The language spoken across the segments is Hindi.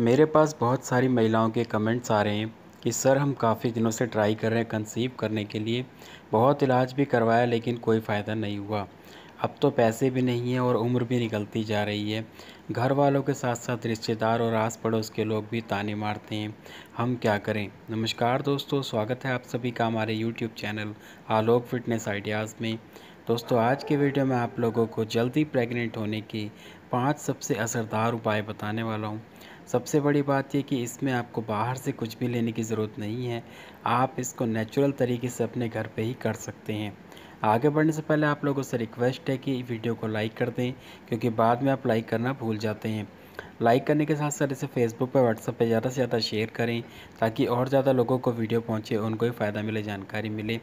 मेरे पास बहुत सारी महिलाओं के कमेंट्स आ रहे हैं कि सर हम काफ़ी दिनों से ट्राई कर रहे हैं कंसीव करने के लिए बहुत इलाज भी करवाया लेकिन कोई फ़ायदा नहीं हुआ अब तो पैसे भी नहीं हैं और उम्र भी निकलती जा रही है घर वालों के साथ साथ रिश्तेदार और आस पड़ोस के लोग भी ताने मारते हैं हम क्या करें नमस्कार दोस्तों स्वागत है आप सभी का हमारे YouTube channel Alok fitness ideas में दोस्तों आज के वीडियो में आप लोगों को जल्दी प्रेग्नेंट होने के पांच सबसे असरदार उपाय बताने वाला हूँ सबसे बड़ी बात यह कि इसमें आपको बाहर से कुछ भी लेने की ज़रूरत नहीं है आप इसको नेचुरल तरीके से अपने घर पे ही कर सकते हैं आगे बढ़ने से पहले आप लोगों से रिक्वेस्ट है कि वीडियो को लाइक कर दें क्योंकि बाद में आप लाइक करना भूल जाते हैं लाइक करने के साथ साथ इसे फेसबुक पर व्हाट्सअप पर ज़्यादा से ज़्यादा शेयर करें ताकि और ज़्यादा लोगों को वीडियो पहुँचे उनको भी फ़ायदा मिले जानकारी मिले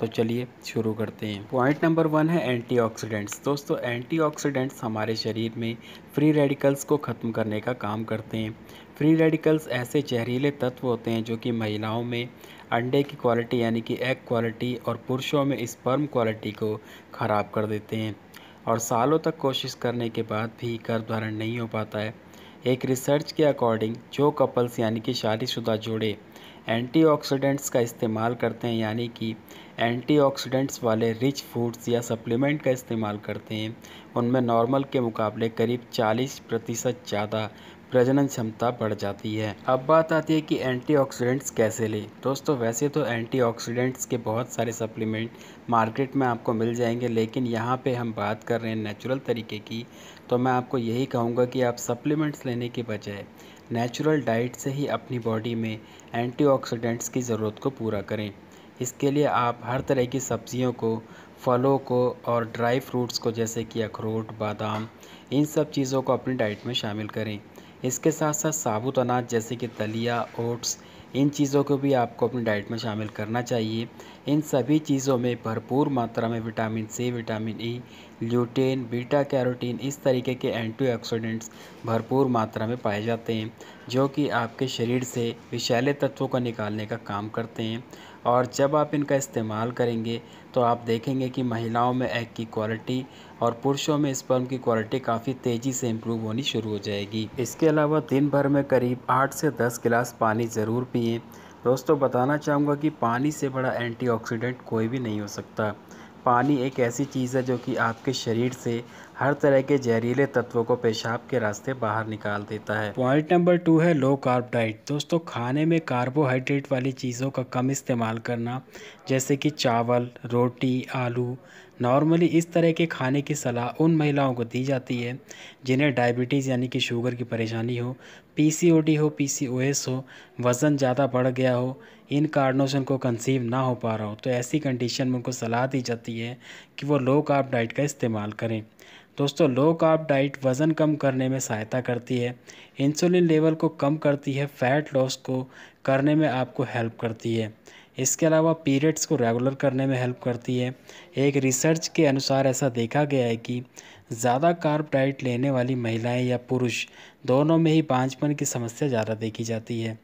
तो चलिए शुरू करते हैं पॉइंट नंबर वन है एंटीऑक्सीडेंट्स दोस्तों एंटीऑक्सीडेंट्स हमारे शरीर में फ्री रेडिकल्स को ख़त्म करने का काम करते हैं फ्री रेडिकल्स ऐसे जहरीले तत्व होते हैं जो कि महिलाओं में अंडे की क्वालिटी यानी कि एग क्वालिटी और पुरुषों में स्पर्म क्वालिटी को ख़राब कर देते हैं और सालों तक कोशिश करने के बाद भी गर्भधारण धारण नहीं हो पाता है एक रिसर्च के अकॉर्डिंग जो कपल्स यानी कि शादीशुदा जोड़े एंटीऑक्सीडेंट्स का इस्तेमाल करते हैं यानी कि एंटीऑक्सीडेंट्स वाले रिच फूड्स या सप्लीमेंट का इस्तेमाल करते हैं उनमें नॉर्मल के मुकाबले करीब 40 प्रतिशत ज़्यादा प्रजनन क्षमता बढ़ जाती है अब बात आती है कि एंटीऑक्सीडेंट्स कैसे लें दोस्तों वैसे तो एंटीऑक्सीडेंट्स के बहुत सारे सप्लीमेंट मार्केट में आपको मिल जाएंगे लेकिन यहाँ पे हम बात कर रहे हैं नेचुरल तरीके की तो मैं आपको यही कहूँगा कि आप सप्लीमेंट्स लेने के बजाय नेचुरल डाइट से ही अपनी बॉडी में एंटी की ज़रूरत को पूरा करें इसके लिए आप हर तरह की सब्जियों को फलों को और ड्राई फ्रूट्स को जैसे कि अखरोट बादाम इन सब चीज़ों को अपनी डाइट में शामिल करें इसके साथ साथ साबुत अनाज जैसे कि दलिया ओट्स इन चीज़ों को भी आपको अपनी डाइट में शामिल करना चाहिए इन सभी चीज़ों में भरपूर मात्रा में vitamin C vitamin E lutein beta carotene इस तरीके के एंटीऑक्सीडेंट्स भरपूर मात्रा में पाए जाते हैं जो कि आपके शरीर से विषैले तत्वों को निकालने का काम करते हैं और जब आप इनका इस्तेमाल करेंगे तो आप देखेंगे कि महिलाओं में एग की क्वालिटी और पुरुषों में स्पर्म की क्वालिटी काफ़ी तेज़ी से इम्प्रूव होनी शुरू हो जाएगी इसके अलावा दिन भर में करीब आठ से दस गिलास पानी ज़रूर पिए दोस्तों बताना चाहूँगा कि पानी से बड़ा एंटीऑक्सीडेंट कोई भी नहीं हो सकता पानी एक ऐसी चीज़ है जो कि आपके शरीर से हर तरह के जहरीले तत्वों को पेशाब के रास्ते बाहर निकाल देता है पॉइंट नंबर टू है लो कार्ब डाइट दोस्तों खाने में कार्बोहाइड्रेट वाली चीज़ों का कम इस्तेमाल करना जैसे कि चावल रोटी आलू नॉर्मली इस तरह के खाने की सलाह उन महिलाओं को दी जाती है जिन्हें डायबिटीज़ यानी कि शुगर की परेशानी हो पीसीओडी हो पीसीओएस हो वज़न ज़्यादा बढ़ गया हो इन कारणों से उनको कंसीव ना हो पा रहा हो तो ऐसी कंडीशन में उनको सलाह दी जाती है कि वो लो कार्ब डाइट का इस्तेमाल करें दोस्तों लो कार्ब डाइट वज़न कम करने में सहायता करती है इंसुलिन लेवल को कम करती है फैट लॉस को करने में आपको हेल्प करती है इसके अलावा पीरियड्स को रेगुलर करने में हेल्प करती है एक रिसर्च के अनुसार ऐसा देखा गया है कि ज़्यादा कार्ब डाइट लेने वाली महिलाएं या पुरुष दोनों में ही बांझपन की समस्या ज़्यादा देखी जाती है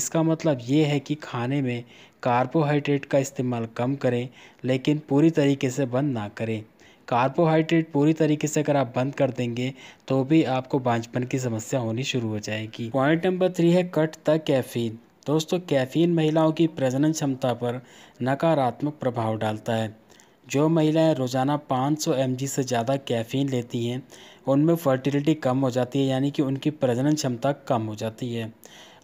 इसका मतलब ये है कि खाने में कार्बोहाइड्रेट का इस्तेमाल कम करें लेकिन पूरी तरीके से बंद ना करें कार्बोहाइड्रेट पूरी तरीके से अगर आप बंद कर देंगे तो भी आपको बांझपन की समस्या होनी शुरू हो जाएगी पॉइंट नंबर थ्री है कट द कैफीन दोस्तों कैफीन महिलाओं की प्रजनन क्षमता पर नकारात्मक प्रभाव डालता है जो महिलाएं रोज़ाना 500 सौ से ज़्यादा कैफीन लेती हैं उनमें फर्टिलिटी कम हो जाती है यानी कि उनकी प्रजनन क्षमता कम हो जाती है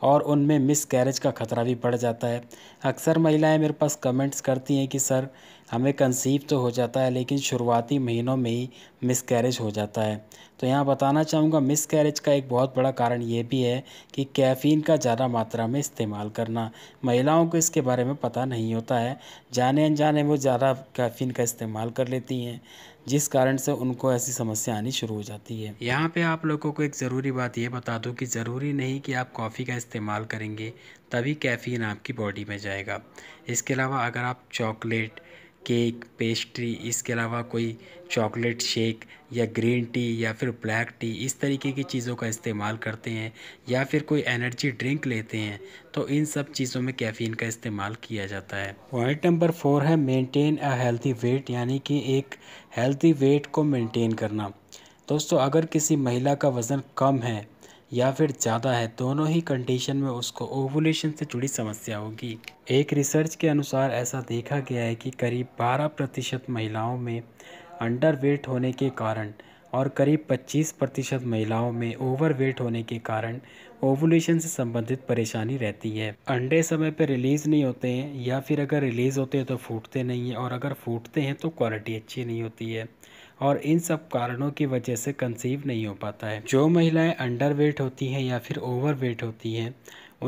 और उनमें मिस कैरेज का ख़तरा भी बढ़ जाता है अक्सर महिलाएं मेरे पास कमेंट्स करती हैं कि सर हमें कंसीव तो हो जाता है लेकिन शुरुआती महीनों में ही मिस कैरेज हो जाता है तो यहाँ बताना चाहूँगा मिस कैरेज का एक बहुत बड़ा कारण ये भी है कि कैफ़ीन का ज़्यादा मात्रा में इस्तेमाल करना महिलाओं को इसके बारे में पता नहीं होता है जाने अनजाने वो ज़्यादा कैफ़ीन का इस्तेमाल कर लेती हैं जिस कारण से उनको ऐसी समस्या आनी शुरू हो जाती है यहाँ पे आप लोगों को एक ज़रूरी बात ये बता दूँ कि ज़रूरी नहीं कि आप कॉफ़ी का इस्तेमाल करेंगे तभी कैफ़ीन आपकी बॉडी में जाएगा इसके अलावा अगर आप चॉकलेट केक पेस्ट्री इसके अलावा कोई चॉकलेट शेक या ग्रीन टी या फिर ब्लैक टी इस तरीके की चीज़ों का इस्तेमाल करते हैं या फिर कोई एनर्जी ड्रिंक लेते हैं तो इन सब चीज़ों में कैफ़ीन का इस्तेमाल किया जाता है पॉइंट नंबर फोर है मेंटेन अ हेल्थी वेट यानी कि एक हेल्थी वेट को मेंटेन करना दोस्तों अगर किसी महिला का वज़न कम है या फिर ज़्यादा है दोनों ही कंडीशन में उसको ओवुलेशन से जुड़ी समस्या होगी एक रिसर्च के अनुसार ऐसा देखा गया है कि करीब 12 प्रतिशत महिलाओं में अंडरवेट होने के कारण और करीब 25 प्रतिशत महिलाओं में ओवरवेट होने के कारण ओवुलेशन से संबंधित परेशानी रहती है अंडे समय पर रिलीज़ नहीं होते हैं या फिर अगर रिलीज़ होते हैं तो फूटते नहीं हैं और अगर फूटते हैं तो क्वालिटी अच्छी नहीं होती है और इन सब कारणों की वजह से कंसीव नहीं हो पाता है जो महिलाएं अंडर वेट होती हैं या फिर ओवर वेट होती हैं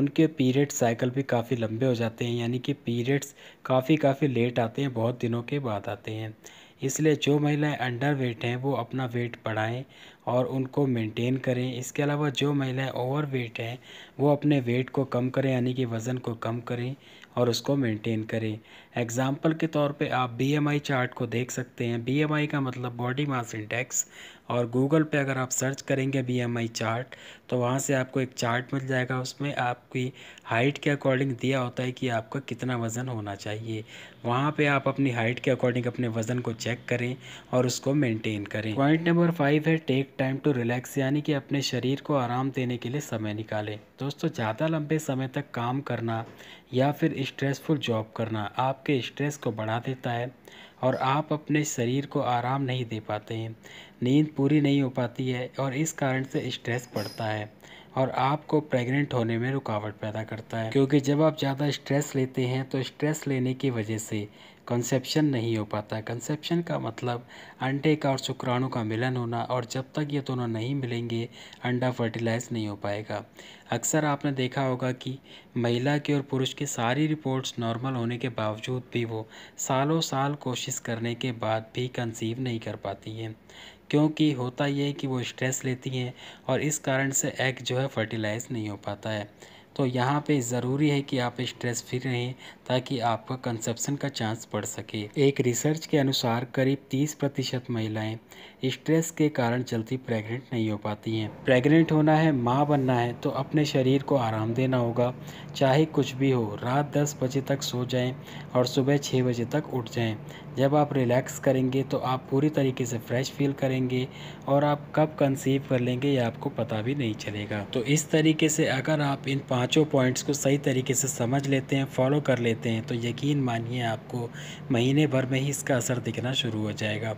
उनके पीरियड साइकिल भी काफ़ी लंबे हो जाते हैं यानी कि पीरियड्स काफ़ी काफ़ी लेट आते हैं बहुत दिनों के बाद आते हैं इसलिए जो महिलाएं अंडर वेट हैं वो अपना वेट बढ़ाएं और उनको मेंटेन करें इसके अलावा जो महिलाएं ओवर वेट हैं वो अपने वेट को कम करें यानी कि वज़न को कम करें और उसको मेंटेन करें एग्ज़ाम्पल के तौर पे आप बी चार्ट को देख सकते हैं बी का मतलब बॉडी मास इंडेक्स और गूगल पे अगर आप सर्च करेंगे बी चार्ट तो वहाँ से आपको एक चार्ट मिल जाएगा उसमें आपकी हाइट के अकॉर्डिंग दिया होता है कि आपका कितना वज़न होना चाहिए वहाँ पे आप अपनी हाइट के अकॉर्डिंग अपने वज़न को चेक करें और उसको मेंटेन करें पॉइंट नंबर फाइव है टेक टाइम टू रिलैक्स यानी कि अपने शरीर को आराम देने के लिए समय निकालें दोस्तों ज़्यादा लंबे समय तक काम करना या फिर स्ट्रेसफुल जॉब करना आप आपके स्ट्रेस को बढ़ा देता है और आप अपने शरीर को आराम नहीं दे पाते हैं नींद पूरी नहीं हो पाती है और इस कारण से स्ट्रेस बढ़ता है और आपको प्रेग्नेंट होने में रुकावट पैदा करता है क्योंकि जब आप ज़्यादा स्ट्रेस लेते हैं तो स्ट्रेस लेने की वजह से कंसेप्शन नहीं हो पाता कंसेप्शन का मतलब अंडे का और शुक्राणु का मिलन होना और जब तक ये दोनों नहीं मिलेंगे अंडा फर्टिलाइज नहीं हो पाएगा अक्सर आपने देखा होगा कि महिला की और पुरुष की सारी रिपोर्ट्स नॉर्मल होने के बावजूद भी वो सालों साल कोशिश करने के बाद भी कंसीव नहीं कर पाती हैं क्योंकि होता यह है कि वो स्ट्रेस लेती हैं और इस कारण से एग जो है फर्टिलाइज़ नहीं हो पाता है तो यहाँ पे ज़रूरी है कि आप स्ट्रेस फ्री रहें ताकि आपका कंसेप्शन का चांस बढ़ सके एक रिसर्च के अनुसार करीब 30 प्रतिशत महिलाएँ स्ट्रेस के कारण जल्दी प्रेग्नेंट नहीं हो पाती हैं प्रेग्नेंट होना है माँ बनना है तो अपने शरीर को आराम देना होगा चाहे कुछ भी हो रात दस बजे तक सो जाएं और सुबह छः बजे तक उठ जाएं जब आप रिलैक्स करेंगे तो आप पूरी तरीके से फ्रेश फील करेंगे और आप कब कंसीव कर लेंगे ये आपको पता भी नहीं चलेगा तो इस तरीके से अगर आप इन पाँचों पॉइंट्स को सही तरीके से समझ लेते हैं फॉलो कर लेते हैं लेते हैं तो यकीन मानिए आपको महीने भर में ही इसका असर दिखना शुरू हो जाएगा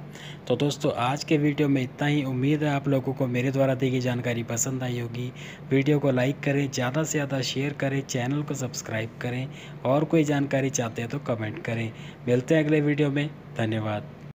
तो दोस्तों आज के वीडियो में इतना ही उम्मीद है आप लोगों को मेरे द्वारा दी गई जानकारी पसंद आई होगी वीडियो को लाइक करें ज़्यादा से ज़्यादा शेयर करें चैनल को सब्सक्राइब करें और कोई जानकारी चाहते हैं तो कमेंट करें मिलते हैं अगले वीडियो में धन्यवाद